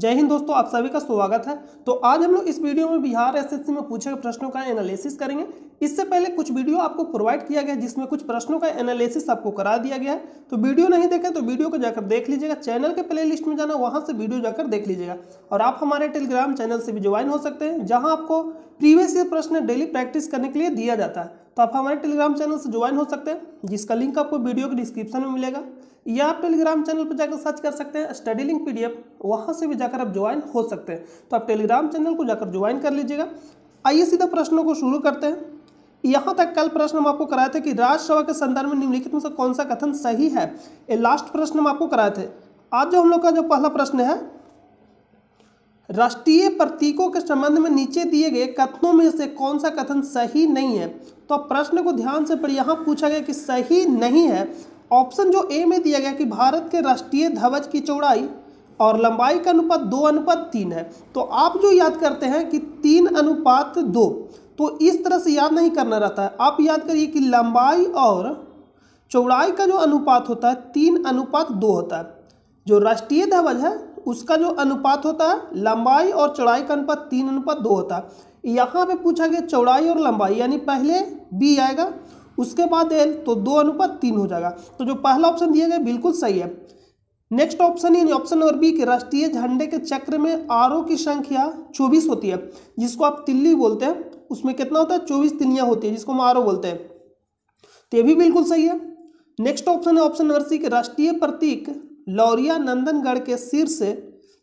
जय हिंद दोस्तों आप सभी का स्वागत है तो आज हम लोग इस वीडियो में बिहार एसएससी में पूछे गए प्रश्नों का एनालिसिस करेंगे इससे पहले कुछ वीडियो आपको प्रोवाइड किया गया जिसमें कुछ प्रश्नों का एनालिसिस आपको करा दिया गया है तो वीडियो नहीं देखें तो वीडियो को जाकर देख लीजिएगा चैनल के प्ले में जाना वहाँ से वीडियो जाकर देख लीजिएगा और आप हमारे टेलीग्राम चैनल से भी ज्वाइन हो सकते हैं जहाँ आपको प्रीवियस ईयर प्रश्न डेली प्रैक्टिस करने के लिए दिया जाता है तो आप हमारे टेलीग्राम चैनल से ज्वाइन हो सकते हैं जिसका लिंक आपको वीडियो के डिस्क्रिप्शन में मिलेगा या आप टेलीग्राम चैनल पर जाकर सर्च कर सकते हैं स्टडी लिंक पीडीएफ वहां से भी जाकर आप ज्वाइन हो सकते हैं तो आप टेलीग्राम चैनल को जाकर ज्वाइन कर लीजिएगा आइए सीधा प्रश्नों को शुरू करते हैं यहाँ तक कल प्रश्न हम आपको कराए थे कि राज्यसभा के संदर्भ में निम्नलिखित में से कौन सा कथन सही है ये लास्ट प्रश्न हम आपको कराए थे आज जो हम लोग का जो पहला प्रश्न है राष्ट्रीय प्रतीकों के संबंध में नीचे दिए गए कथनों में से कौन सा कथन सही नहीं है तो प्रश्न को ध्यान से पढ़िए यहाँ पूछा गया कि सही नहीं है ऑप्शन जो ए में दिया गया कि भारत के राष्ट्रीय ध्वज की चौड़ाई और लंबाई का अनुपात दो अनुपात तीन है तो आप जो याद करते हैं कि तीन अनुपात दो तो इस तरह से याद नहीं करना रहता है आप याद करिए कि लंबाई और चौड़ाई का जो अनुपात होता है तीन अनुपात दो होता है जो राष्ट्रीय ध्वज है उसका जो अनुपात होता है लंबाई और चौड़ाई का अनुपात तीन अनुपात दो होता है यहाँ पे पूछा गया चौड़ाई और लंबाई यानी पहले बी आएगा उसके बाद एल तो दो अनुपात तीन हो जाएगा तो जो पहला ऑप्शन दिया गया बिल्कुल सही है नेक्स्ट ऑप्शन यानी ऑप्शन नंबर बी के राष्ट्रीय झंडे के चक्र में आर की संख्या चौबीस होती है जिसको आप तिल्ली बोलते हैं उसमें कितना होता है चौबीस तिलियाँ होती है जिसको हम आर बोलते हैं तो ये भी बिल्कुल सही है नेक्स्ट ऑप्शन है ऑप्शन नंबर सी के राष्ट्रीय प्रतीक लौरिया नंदनगढ़ के शीर्ष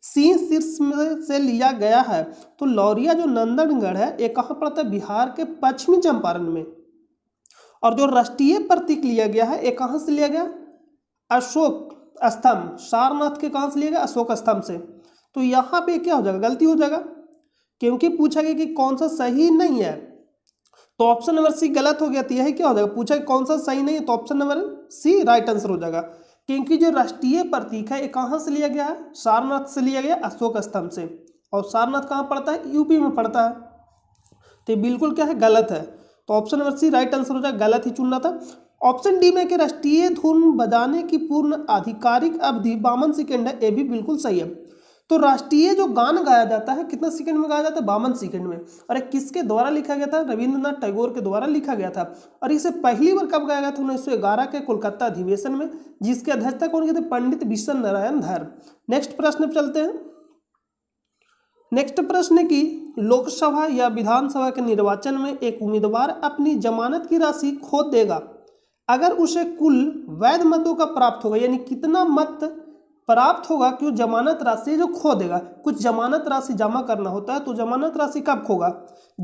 सी शीर्ष में से लिया गया है तो लौरिया जो नंदनगढ़ है ये कहाँ पड़ता है बिहार के पश्चिमी चंपारण में और जो राष्ट्रीय प्रतीक लिया गया है ये कहाँ से लिया गया अशोक स्तंभ सारनाथ के कहाँ से लिया गया अशोक स्तंभ से तो यहाँ पे क्या हो जाएगा गलती हो जाएगा क्योंकि पूछा गया कि कौन सा सही नहीं है तो ऑप्शन नंबर सी गलत हो गया तो यही क्या हो जाएगा पूछा कि कौन सा सही नहीं है तो option number C right answer हो जाएगा क्योंकि जो राष्ट्रीय प्रतीक है ये कहाँ से लिया गया है सारनाथ से लिया गया अशोक स्तंभ से और सारनाथ कहाँ पड़ता है यूपी में पड़ता है तो बिल्कुल क्या है गलत है तो option number C right answer हो जाए गलत ही चुनना था ऑप्शन डी में कि राष्ट्रीय धुन बजाने की पूर्ण आधिकारिक अवधि बावन सेकेंड है ये भी बिल्कुल सही है तो राष्ट्रीय जो गान गाया जाता है कितना सेकंड में गाया जाता है बावन सेकंड में और एक किसके द्वारा लिखा गया था रविंद्रनाथ टैगोर के द्वारा लिखा गया था और इसे पहली बार कब गाया गया था उन्नीस के कोलकाता अधिवेशन में जिसकी अध्यक्षता कौन किए थे पंडित विश्व नारायण धर नेक्स्ट प्रश्न पर चलते हैं नेक्स्ट प्रश्न है कि लोकसभा या विधानसभा के निर्वाचन में एक उम्मीदवार अपनी जमानत की राशि खो देगा अगर उसे कुल वैध मतों का प्राप्त होगा यानी कितना मत प्राप्त होगा वो जमानत राशि जो खो देगा कुछ जमानत राशि जमा करना होता है तो जमानत राशि कब खोगा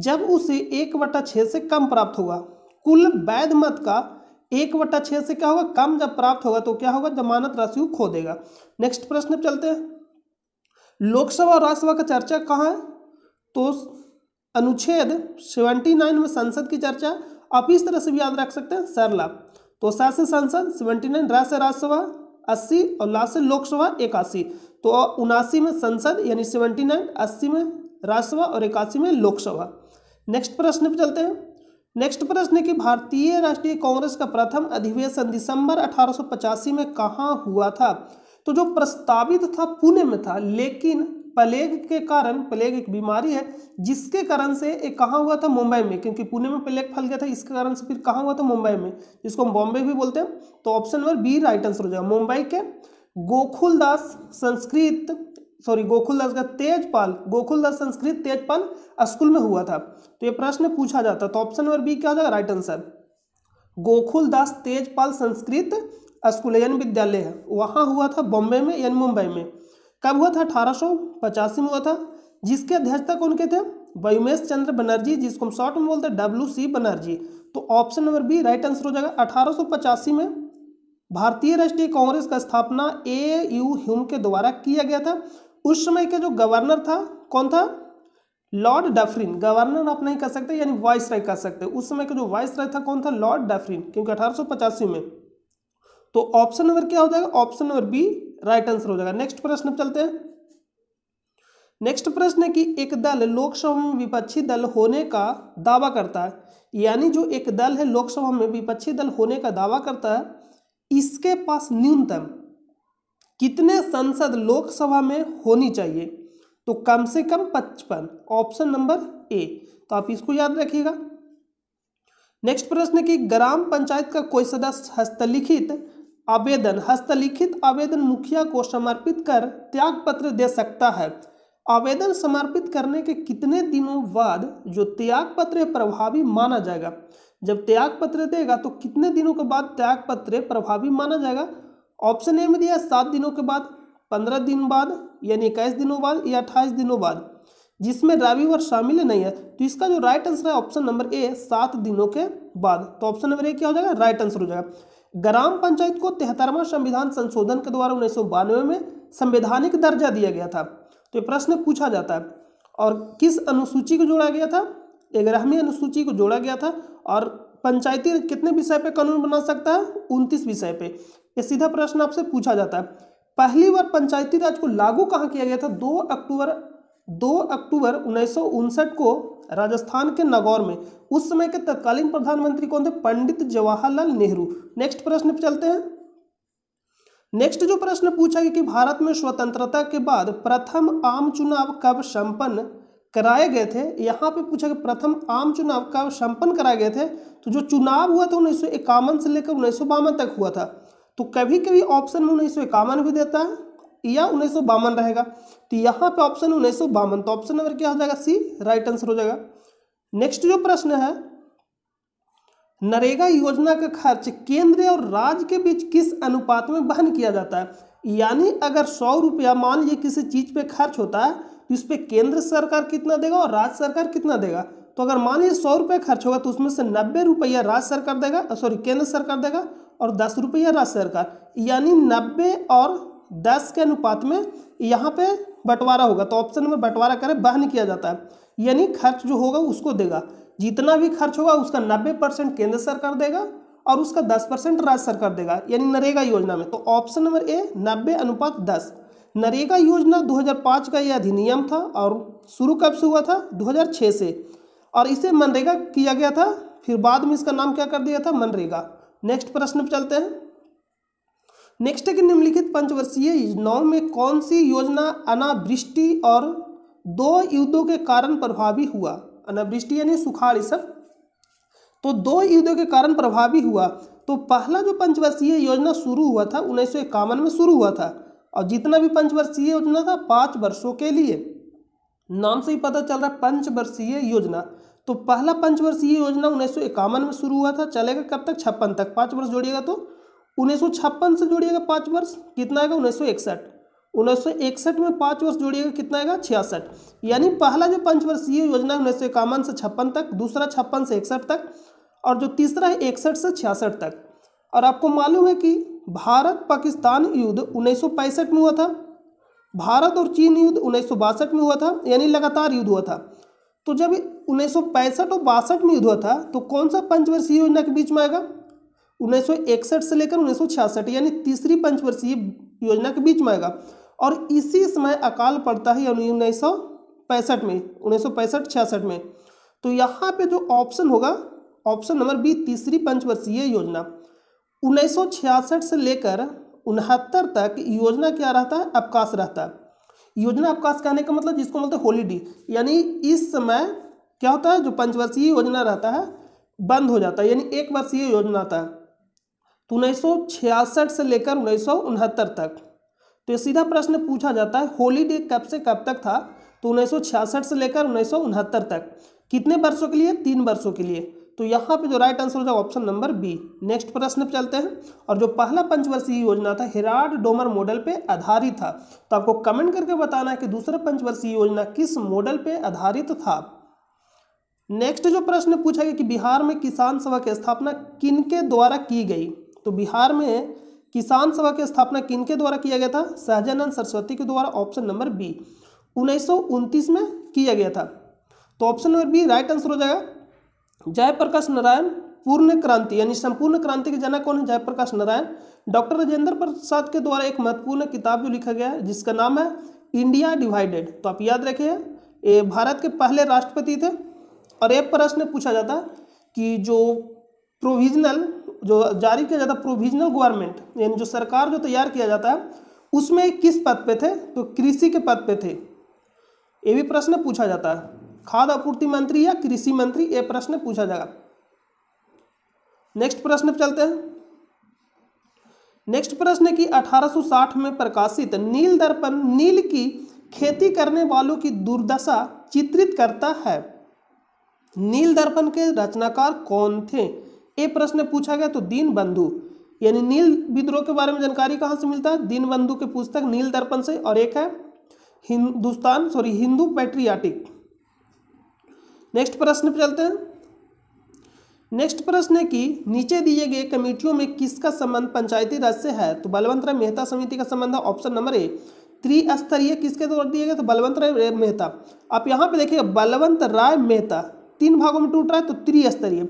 जब उसे एक बटा छः से कम प्राप्त होगा कुल वैध मत का एक बटा छः से क्या होगा कम जब प्राप्त होगा तो क्या होगा जमानत राशि को खो देगा नेक्स्ट प्रश्न पर चलते हैं लोकसभा और राज्यसभा का चर्चा कहाँ है तो अनुच्छेद सेवेंटी नाइन में संसद की चर्चा आप इस तरह से भी याद रख सकते हैं सरला तो शासन संसद सेवेंटी नाइन राज्य राज्यसभा अस्सी और लास्ट से लोकसभा इक्यासी तो उनासी में संसद यानी सेवेंटी नाइन अस्सी में राज्यसभा और इक्यासी में लोकसभा नेक्स्ट प्रश्न पर चलते हैं नेक्स्ट प्रश्न है कि भारतीय राष्ट्रीय कांग्रेस का प्रथम अधिवेशन दिसंबर अठारह में कहाँ हुआ था तो जो प्रस्तावित था पुणे में था लेकिन प्लेग के कारण प्लेग एक बीमारी है जिसके कारण से एक कहाँ हुआ था मुंबई में क्योंकि पुणे में प्लेग फैल गया था इसके कारण से फिर कहाँ हुआ था मुंबई में जिसको हम बॉम्बे भी बोलते हैं तो option number B right answer हो जाएगा मुंबई के गोकुल संस्कृत सॉरी गोकुलदास का तेजपाल गोकुलदास संस्कृत तेजपाल स्कूल में हुआ था तो ये प्रश्न पूछा जाता तो ऑप्शन नंबर बी क्या हो जाएगा right answer Gokuldas Tejpal Sanskrit school यानी विद्यालय है वहाँ हुआ था बॉम्बे में यानी मुंबई में कब हुआ था अठारह में हुआ था जिसके अध्यक्षता कौन के थे वयुमेश चंद्र बनर्जी जिसको हम शॉर्ट में बोलते हैं डब्ल्यू सी बनर्जी तो option number B right answer हो जाएगा अठारह में भारतीय राष्ट्रीय कांग्रेस का स्थापना ए यू ह्यूम के द्वारा किया गया था उस समय का जो गवर्नर था कौन था लॉर्ड डफरिन गवर्नर आप नहीं कर सकते यानी वाइस राय कर सकते उस समय का जो वाइस राय था कौन था लॉर्ड डफरिन क्योंकि अठारह में तो ऑप्शन नंबर क्या हो जाएगा option number B right answer हो जाएगा नेक्स्ट प्रश्न चलते हैं नेक्स्ट प्रश्न है कि एक दल लोकसभा में विपक्षी दल होने का दावा करता है यानी जो एक दल है लोकसभा में विपक्षी दल होने का दावा करता है इसके पास न्यूनतम कितने संसद लोकसभा में होनी चाहिए तो कम से कम पचपन ऑप्शन नंबर ए तो आप इसको याद रखिएगा नेक्स्ट प्रश्न है कि ग्राम पंचायत का कोई सदस्य हस्तलिखित आवेदन हस्तलिखित आवेदन मुखिया को समर्पित कर त्याग पत्र दे सकता है आवेदन समर्पित करने के कितने दिनों बाद जो त्याग पत्र प्रभावी माना जाएगा जब त्याग पत्र देगा तो कितने दिनों के बाद त्याग पत्र प्रभावी माना जाएगा ऑप्शन ए में दिया सात दिनों के बाद पंद्रह दिन बाद यानी इक्कीस दिनों बाद या अट्ठाईस दिनों बाद जिसमें रवि शामिल नहीं है तो इसका जो राइट आंसर है ऑप्शन नंबर ए सात दिनों के बाद तो ऑप्शन नंबर ए क्या हो जाएगा राइट आंसर हो जाएगा ग्राम पंचायत को तिहत्तरवा संविधान संशोधन के द्वारा उन्नीस में संवैधानिक दर्जा दिया गया था तो ये प्रश्न पूछा जाता है और किस अनुसूची को जोड़ा गया था ग्यारहवीं अनुसूची को जोड़ा गया था और पंचायती राज कितने विषय पे कानून बना सकता है उनतीस विषय पे ये सीधा प्रश्न आपसे पूछा जाता है पहली बार पंचायती राज को लागू कहाँ किया गया था दो अक्टूबर दो अक्टूबर उन्नीस को राजस्थान के नागौर में उस समय के तत्कालीन प्रधानमंत्री कौन थे पंडित जवाहरलाल नेहरू नेक्स्ट प्रश्न पर चलते हैं नेक्स्ट जो प्रश्न पूछा गया कि भारत में स्वतंत्रता के बाद प्रथम आम चुनाव कब संपन्न कराए गए थे यहाँ पे पूछा कि प्रथम आम चुनाव कब संपन्न कराए गए थे तो जो चुनाव हुआ था उन्नीस से लेकर उन्नीस तक हुआ था तो कभी कभी ऑप्शन में उन्नीस भी देता है या उन्नीस रहेगा तो यहाँ पे ऑप्शन उन्नीस तो ऑप्शन नंबर क्या हो जाएगा सी राइट आंसर हो जाएगा नेक्स्ट जो प्रश्न है नरेगा योजना का खर्च केंद्र और राज्य के बीच किस अनुपात में वहन किया जाता है यानी अगर सौ रुपया मान लीजिए किसी चीज़ पे खर्च होता है तो इस पर केंद्र सरकार कितना देगा और राज्य सरकार कितना देगा तो अगर मान लीजिए सौ रुपये खर्च होगा तो उसमें से नब्बे रुपया राज्य सरकार देगा सॉरी केंद्र सरकार देगा और दस रुपया राज्य सरकार यानी नब्बे और दस के अनुपात में यहाँ पे बंटवारा होगा तो ऑप्शन नंबर बंटवारा करें बहन किया जाता है यानी खर्च जो होगा उसको देगा जितना भी खर्च होगा उसका नब्बे परसेंट केंद्र सरकार देगा और उसका दस परसेंट राज्य सरकार देगा यानी नरेगा योजना में तो ऑप्शन नंबर ए नब्बे अनुपात दस नरेगा योजना पाँच का यह अधिनियम था और शुरू कब से हुआ था छः से और इसे मनरेगा किया गया था फिर बाद में इसका नाम क्या कर दिया था मनरेगा नेक्स्ट प्रश्न पर चलते हैं नेक्स्ट है कि निम्नलिखित पंचवर्षीय योजनाओं में कौन सी योजना अनावृष्टि और दो युद्धों के कारण प्रभावी हुआ अनावृष्टि यानी सुखाड़ सब तो दो युद्धों के कारण प्रभावी हुआ तो पहला जो पंचवर्षीय योजना शुरू हुआ था उन्नीस में शुरू हुआ था और जितना भी पंचवर्षीय योजना था पाँच वर्षों के लिए नाम से ही पता चल रहा है पंचवर्षीय योजना तो पहला पंचवर्षीय योजना उन्नीस में शुरू हुआ था चलेगा कब तक छप्पन तक पाँच वर्ष जोड़िएगा तो उन्नीस से जोड़िएगा पाँच वर्ष कितना आएगा उन्नीस उन्नीस में पाँच वर्ष जोड़िएगा कितना आएगा छियासठ यानी पहला जो पंचवर्षीय योजना है उन्नीस से छप्पन तक दूसरा छप्पन से इकसठ तक और जो तीसरा है इकसठ से छियासठ तक और आपको मालूम है कि भारत पाकिस्तान युद्ध उन्नीस में हुआ था भारत और चीन युद्ध उन्नीस में हुआ था यानी लगातार युद्ध हुआ था तो जब उन्नीस और बासठ में युद्ध हुआ था तो कौन सा पंचवर्षीय योजना के बीच में आएगा उन्नीस से लेकर उन्नीस यानी तीसरी पंचवर्षीय योजना के बीच में आएगा और इसी समय अकाल पड़ता है यानी उन्नीस सौ पैंसठ में उन्नीस सौ में तो यहाँ पे जो ऑप्शन होगा ऑप्शन नंबर बी तीसरी पंचवर्षीय योजना 1966 से लेकर उनहत्तर तक योजना क्या रहता है अवकाश रहता है योजना अवकाश कहने का मतलब जिसको हैं होलीडे यानी इस समय क्या होता है जो पंचवर्षीय योजना रहता है बंद हो जाता है यानी एक वर्षीय योजना आता है तो उन्नीस से लेकर उन्नीस तक तो ये सीधा प्रश्न पूछा जाता है होलीडे कब से कब तक था तो उन्नीस से लेकर उन्नीस तक कितने वर्षों के लिए तीन वर्षों के लिए तो यहाँ पे जो राइट आंसर हो जाएगा ऑप्शन नंबर बी नेक्स्ट प्रश्न पे चलते हैं और जो पहला पंचवर्षीय योजना था हेराड डोमर मॉडल पे आधारित था तो आपको कमेंट करके बताना है कि दूसरा पंचवर्षीय योजना किस मॉडल पे आधारित था नेक्स्ट जो प्रश्न पूछा गया कि बिहार में किसान सभा की स्थापना किनके द्वारा की गई तो बिहार में किसान सभा की स्थापना किनके द्वारा किया गया था सहजानंद सरस्वती के द्वारा ऑप्शन नंबर बी उन्नीस में किया गया था तो option number B right answer हो जाएगा जयप्रकाश नारायण पूर्ण क्रांति यानी संपूर्ण क्रांति के जनक कौन है जयप्रकाश नारायण डॉक्टर राजेंद्र प्रसाद के द्वारा एक महत्वपूर्ण किताब जो लिखा गया है जिसका नाम है इंडिया डिवाइडेड तो आप याद रखिए ये भारत के पहले राष्ट्रपति थे और एक प्रश्न पूछा जाता कि जो प्रोविजनल जो जारी किया जाता प्रोविजनल गवर्नमेंट यानी जो सरकार जो तैयार किया जाता है उसमें किस पद पे थे तो कृषि के पद पे थे ये भी प्रश्न पूछा जाता है खाद्य आपूर्ति मंत्री या कृषि मंत्री ये प्रश्न पूछा जाएगा नेक्स्ट प्रश्न पे चलते हैं नेक्स्ट प्रश्न की 1860 में प्रकाशित नील दर्पण नील की खेती करने वालों की दुर्दशा चित्रित करता है नील दर्पण के रचनाकार कौन थे ये प्रश्न पूछा गया तो दीन बंधु यानी नील विद्रोह के बारे में जानकारी कहाँ से मिलता है दीन बंधु के पुस्तक नील दर्पण से और एक है Hindustan sorry Hindu patriotic next प्रश्न पर चलते हैं नेक्स्ट प्रश्न है कि नीचे दिए गए कमेटियों में किसका संबंध पंचायती राज से है तो बलवंत राय मेहता समिति का संबंध है ऑप्शन नंबर ए त्रिस्तरीय किसके द्वारा दिए गए तो बलवंत राय मेहता आप यहाँ पे देखिए बलवंत राय मेहता तीन भागों में टूट रहा है तो त्रिस्तरीय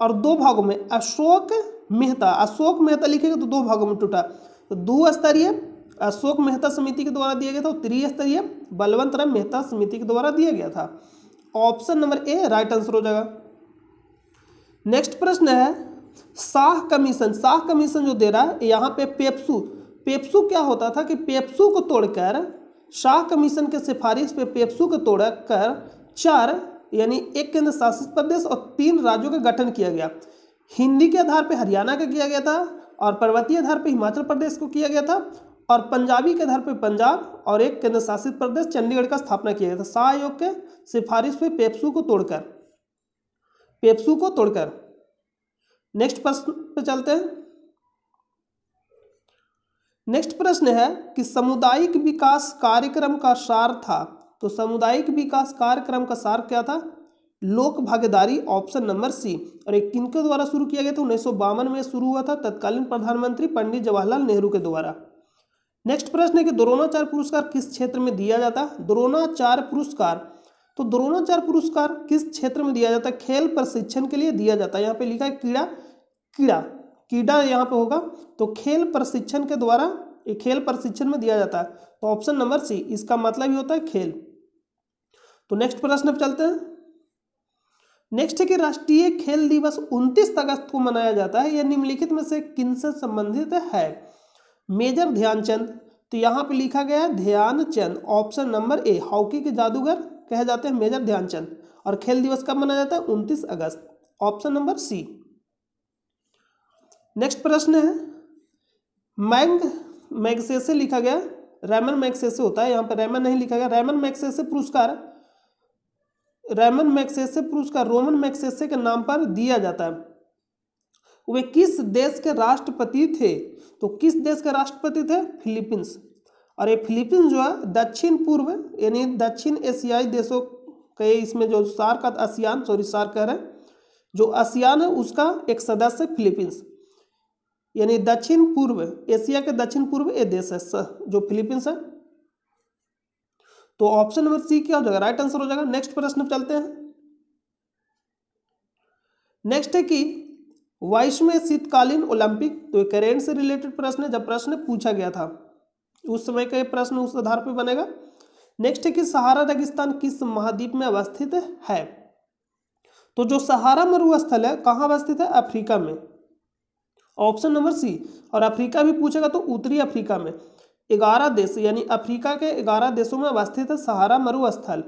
और दो भागों में अशोक मेहता अशोक मेहता लिखेगा तो दो भागों में टूटा तो दो स्तरीय अशोक मेहता समिति के द्वारा दिया गया था त्रिस्तरीय बलवंत राम मेहता समिति के द्वारा दिया गया था option number A right answer हो जाएगा नेक्स्ट प्रश्न है शाह कमीशन शाह कमीशन जो दे रहा है यहाँ पे पेप्सू पेप्सू क्या होता था कि पेप्सू को तोड़कर शाह कमीशन के सिफारिश पे पेप्सू को तोड़कर चार यानी एक केंद्र शासित प्रदेश और तीन राज्यों का गठन किया गया हिंदी के आधार पर हरियाणा का किया गया था और पर्वतीय आधार पर हिमाचल प्रदेश को किया गया था और पंजाबी के आधार पर पंजाब और एक केंद्र शासित प्रदेश चंडीगढ़ का स्थापना किया गया था शाह आयोग के सिफारिश पे पेप्सू को तोड़कर पेप्सू को तोड़कर नेक्स्ट प्रश्न पे चलते हैं नेक्स्ट प्रश्न है कि सामुदायिक विकास कार्यक्रम का सार था तो सामुदायिक विकास कार्यक्रम का सार क्या था लोक भागीदारी ऑप्शन नंबर सी और एक किनके द्वारा शुरू किया गया था उन्नीस में शुरू हुआ था तत्कालीन प्रधानमंत्री पंडित जवाहरलाल नेहरू के द्वारा नेक्स्ट प्रश्न है कि द्रोणाचार पुरस्कार किस क्षेत्र में दिया जाता है द्रोणाचार पुरस्कार तो द्रोणाचार पुरस्कार किस क्षेत्र में दिया जाता है खेल प्रशिक्षण के लिए दिया जाता है यहाँ पे लिखा है कीड़ा कीड़ा कीड़ा यहाँ पे होगा तो खेल प्रशिक्षण के द्वारा खेल प्रशिक्षण में दिया जाता है तो ऑप्शन नंबर सी इसका मतलब ही होता है खेल तो नेक्स्ट प्रश्न पे चलते हैं नेक्स्ट है कि राष्ट्रीय खेल दिवस 29 अगस्त को मनाया जाता है यह निम्नलिखित में से किनसे संबंधित है मेजर ध्यानचंद तो यहाँ पे लिखा गया है Dhyanchand option number A hockey के जादूगर कहे जाते हैं मेजर ध्यानचंद और खेल दिवस कब मनाया जाता है उनतीस अगस्त ऑप्शन नंबर सी नेक्स्ट प्रश्न है मैंग मैगसेसे लिखा गया रैमन मैगसेसे होता है यहाँ पर रैमन नहीं लिखा गया रैमन मैगसेसे पुरस्कार रेमन मैक्सेसे पुरस्कार रोमन मैक्सेसे के नाम पर दिया जाता है वे किस देश के राष्ट्रपति थे तो किस देश के राष्ट्रपति थे फिलीपींस और ये फिलीपींस जो है दक्षिण पूर्व यानी दक्षिण एशियाई देशों के इसमें जो सार्क आसियान सॉरी सार्क कह रहे हैं जो आसियान है उसका एक सदस्य फिलीपींस यानी दक्षिण पूर्व एशिया के दक्षिण पूर्व ये देश है जो फिलीपींस है तो ऑप्शन नंबर सी क्या हो जाएगा राइट आंसर हो जाएगा नेक्स्ट प्रश्न चलते हैं नेक्स्ट है कि में शीतकालीन ओलंपिक तो करेंट से रिलेटेड प्रश्न है जब प्रश्न पूछा गया था उस समय का प्रश्न उस आधार पर बनेगा नेक्स्ट है कि सहारा रेगिस्तान किस महाद्वीप में अवस्थित है तो जो सहारा मरुस्थल है कहाँ अवस्थित है अफ्रीका में ऑप्शन नंबर सी और अफ्रीका भी पूछेगा तो उत्तरी अफ्रीका में ग्यारह देश यानी अफ्रीका के ग्यारह देशों में अवस्थित सहारा मरुस्थल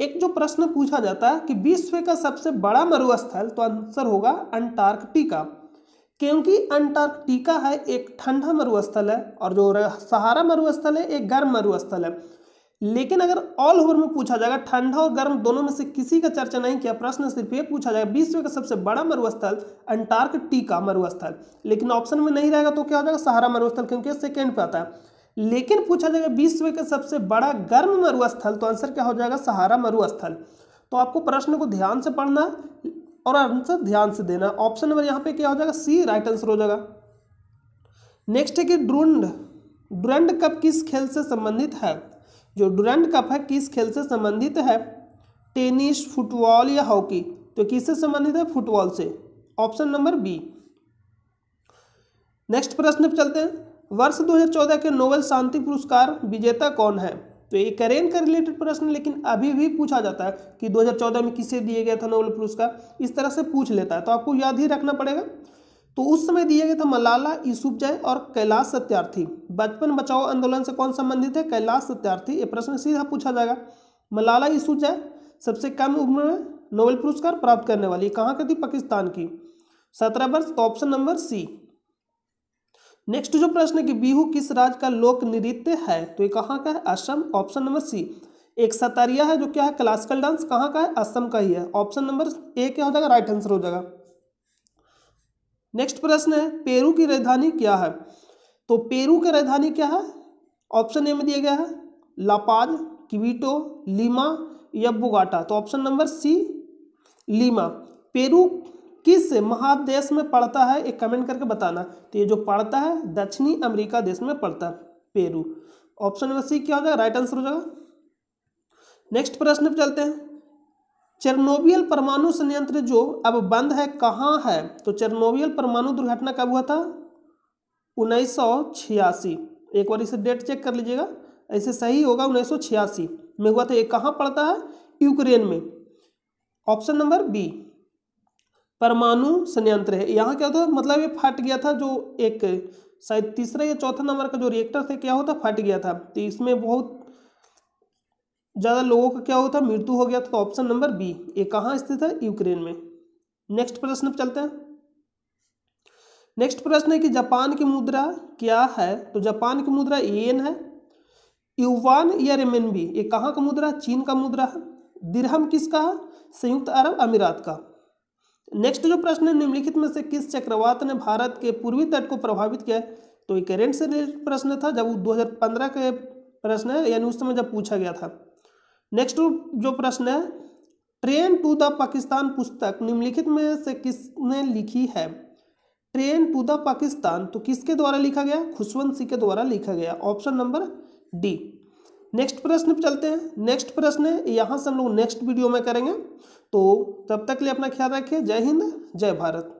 एक जो प्रश्न पूछा जाता है कि विश्व का सबसे बड़ा मरुस्थल तो आंसर होगा अंटार्कटिका क्योंकि अंटार्कटिका है एक ठंडा मरुस्थल है और जो सहारा मरुस्थल है एक गर्म मरुस्थल है लेकिन अगर ऑल ओवर में पूछा जाएगा ठंडा और गर्म दोनों में से किसी का चर्चा नहीं किया प्रश्न सिर्फ ये पूछा जाएगा विश्व का सबसे बड़ा मरुस्थल अंटार्कटिका मरुस्थल लेकिन ऑप्शन में नहीं रहेगा तो क्या हो जाएगा सहारा मरुस्थल क्योंकि सेकेंड पे आता है लेकिन पूछा जाएगा विश्व का सबसे बड़ा गर्म मरुस्थल तो आंसर क्या हो जाएगा सहारा मरुस्थल तो आपको प्रश्न को ध्यान से पढ़ना और आंसर ध्यान से देना ऑप्शन नंबर यहाँ पे क्या हो जाएगा सी राइट आंसर हो जाएगा नेक्स्ट है कि ड्रुंड ड्रंड कप किस खेल से संबंधित है जो ड्रंड कप है किस खेल से संबंधित है टेनिस फुटबॉल या हॉकी तो किससे संबंधित है फुटबॉल से ऑप्शन नंबर बी नेक्स्ट प्रश्न पे चलते हैं वर्ष 2014 के नोबेल शांति पुरस्कार विजेता कौन है तो ये करेन का रिलेटेड प्रश्न लेकिन अभी भी पूछा जाता है कि 2014 में किसे दिए गए थे नोबेल पुरस्कार इस तरह से पूछ लेता है तो आपको याद ही रखना पड़ेगा तो उस समय दिए गए थे मलाला यूसुफ जय और कैलाश सत्यार्थी बचपन बचाओ आंदोलन से कौन संबंधित है कैलाश सत्यार्थी ये प्रश्न सीधा पूछा जाएगा मलाला यूसुफ जय सबसे कम उम्र में नोबेल पुरस्कार प्राप्त करने वाली कहाँ की थी पाकिस्तान की सत्रह वर्ष तो ऑप्शन नंबर सी नेक्स्ट जो प्रश्न है कि बिहू किस राज्य का लोक नृत्य है तो ये कहाँ का है असम ऑप्शन नंबर सी एक सतारिया है जो क्या है क्लासिकल डांस कहाँ का है असम का ही है ऑप्शन नंबर ए क्या हो जाएगा राइट आंसर हो जाएगा नेक्स्ट प्रश्न है पेरू की राजधानी क्या है तो पेरू की राजधानी क्या है ऑप्शन ए में दिया गया है लापाज किविटो लीमा या बुगाटा तो option number C Lima Peru किस महादेश में पड़ता है एक कमेंट करके बताना तो ये जो पड़ता है दक्षिणी अमेरिका देश में पड़ता है पेरू ऑप्शन नंबर सी क्या हो जाएगा राइट आंसर हो जाएगा नेक्स्ट प्रश्न पर चलते हैं चेरनोबियल परमाणु संयंत्र जो अब बंद है कहाँ है तो चेरनोबियल परमाणु दुर्घटना कब हुआ था उन्नीस एक बार इसे डेट चेक कर लीजिएगा ऐसे सही होगा उन्नीस में हुआ था ये कहाँ पड़ता है यूक्रेन में ऑप्शन नंबर बी परमाणु संयंत्र है यहाँ क्या होता है मतलब ये फट गया था जो एक शायद तीसरा या चौथा नंबर का जो रिएक्टर था क्या होता फट गया था तो इसमें बहुत ज़्यादा लोगों का क्या होता मृत्यु हो गया था तो ऑप्शन नंबर बी ये कहाँ स्थित है यूक्रेन में नेक्स्ट प्रश्न चलते हैं नेक्स्ट प्रश्न है कि जापान की मुद्रा क्या है तो जापान की मुद्रा एन है युवान या रेमेनबी ये कहाँ का मुद्रा चीन का मुद्रा है दिरहम किसका है संयुक्त अरब अमीरात का नेक्स्ट जो प्रश्न है निम्नलिखित में से किस चक्रवात ने भारत के पूर्वी तट को प्रभावित किया तो ये करेंट से रिलेटेड प्रश्न था जब दो के प्रश्न है यानी उस समय जब पूछा गया था नेक्स्ट जो प्रश्न है ट्रेन टू द पाकिस्तान पुस्तक निम्नलिखित में से किसने लिखी है ट्रेन टू द पाकिस्तान तो किसके द्वारा लिखा गया खुशवंत सिंह के द्वारा लिखा गया ऑप्शन नंबर डी नेक्स्ट प्रश्न पे चलते हैं नेक्स्ट प्रश्न है यहाँ से हम लोग नेक्स्ट वीडियो में करेंगे तो तब तक लिए अपना ख्याल रखिए जय हिंद जय भारत